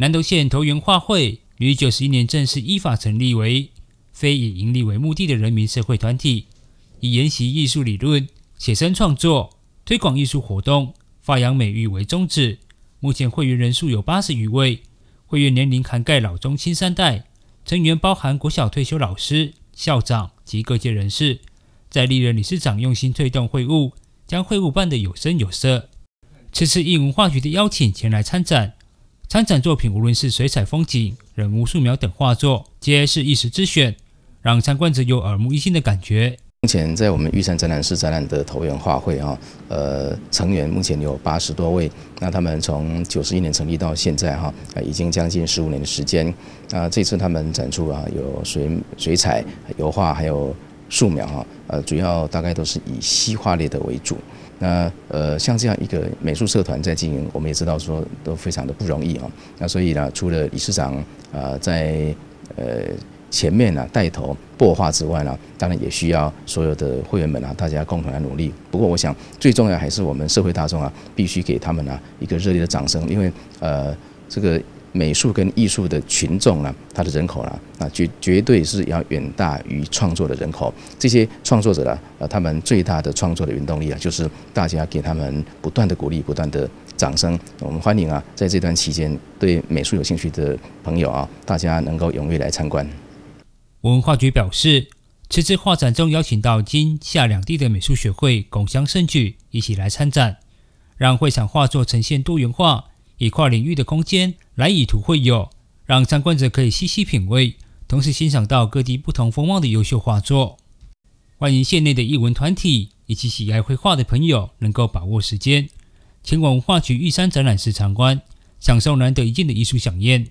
南投县投圆画会于九十一年正式依法成立为非以营利为目的的人民社会团体，以研习艺术理论、写生创作、推广艺术活动、发扬美育为宗旨。目前会员人数有八十余位，会员年龄涵盖老、中、青三代，成员包含国小退休老师、校长及各界人士。在历任理事长用心推动会务，将会务办得有声有色。此次应文化局的邀请前来参展。参展作品无论是水彩风景、人物素描等画作，皆是一时之选，让参观者有耳目一新的感觉。目前在我们玉山展览室展览的投园画会哈，呃，成员目前有八十多位。那他们从九十一年成立到现在哈，已经将近十五年的时间。那这次他们展出啊，有水水彩、油画还有素描哈，呃，主要大概都是以西画类的为主。那呃，像这样一个美术社团在经营，我们也知道说都非常的不容易啊。那所以呢，除了理事长啊在呃前面呢带头破化之外呢，当然也需要所有的会员们啊大家共同来努力。不过我想最重要还是我们社会大众啊，必须给他们啊一个热烈的掌声，因为呃这个。美术跟艺术的群众啊，他的人口啊，那绝绝对是要远大于创作的人口。这些创作者啊，呃，他们最大的创作的原动力啊，就是大家给他们不断的鼓励、不断的掌声。我们欢迎啊，在这段期间对美术有兴趣的朋友啊，大家能够踊跃来参观。文化局表示，此次画展中邀请到今夏两地的美术学会拱相盛举一起来参展，让会场画作呈现多元化，以跨领域的空间。来以图会友，让参观者可以细细品味，同时欣赏到各地不同风貌的优秀画作。欢迎县内的艺文团体以及喜爱绘画的朋友，能够把握时间，前往文化局玉山展览室参观，享受难得一见的艺术飨宴。